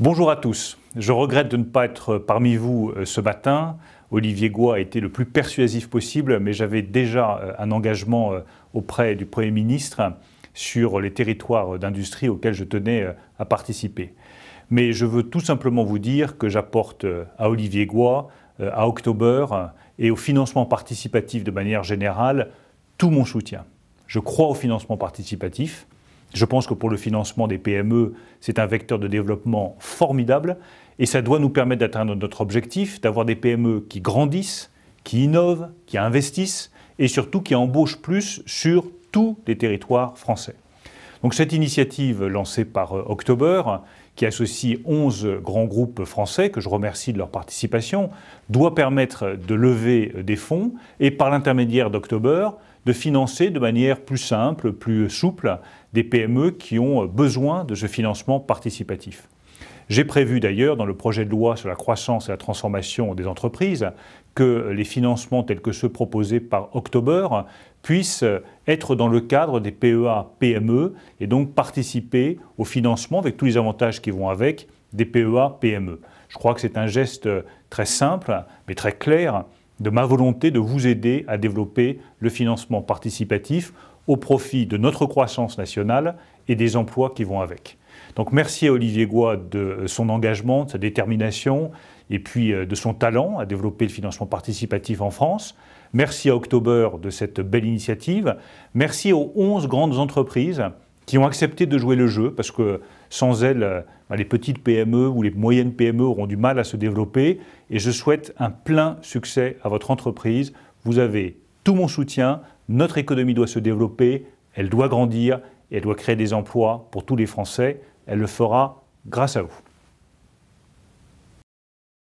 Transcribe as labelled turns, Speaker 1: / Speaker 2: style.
Speaker 1: Bonjour à tous. Je regrette de ne pas être parmi vous euh, ce matin. Olivier Goua a été le plus persuasif possible, mais j'avais déjà euh, un engagement euh, auprès du Premier ministre sur les territoires d'industrie auxquels je tenais à participer. Mais je veux tout simplement vous dire que j'apporte à Olivier Goua, à October et au financement participatif de manière générale tout mon soutien. Je crois au financement participatif. Je pense que pour le financement des PME, c'est un vecteur de développement formidable et ça doit nous permettre d'atteindre notre objectif, d'avoir des PME qui grandissent, qui innovent, qui investissent et surtout qui embauchent plus sur tous les territoires français. Donc cette initiative lancée par euh, October, qui associe 11 grands groupes français, que je remercie de leur participation, doit permettre de lever euh, des fonds et par l'intermédiaire d'October, de financer de manière plus simple, plus souple, des PME qui ont besoin de ce financement participatif. J'ai prévu d'ailleurs dans le projet de loi sur la croissance et la transformation des entreprises que les financements tels que ceux proposés par October puissent être dans le cadre des PEA PME et donc participer au financement avec tous les avantages qui vont avec des PEA PME. Je crois que c'est un geste très simple mais très clair de ma volonté de vous aider à développer le financement participatif au profit de notre croissance nationale et des emplois qui vont avec. Donc merci à Olivier Goua de euh, son engagement, de sa détermination et puis euh, de son talent à développer le financement participatif en France. Merci à October de cette belle initiative. Merci aux 11 grandes entreprises qui ont accepté de jouer le jeu parce que sans elles, euh, bah, les petites PME ou les moyennes PME auront du mal à se développer. Et je souhaite un plein succès à votre entreprise. Vous avez tout mon soutien. Notre économie doit se développer, elle doit grandir et elle doit créer des emplois pour tous les Français. Elle le fera grâce à vous.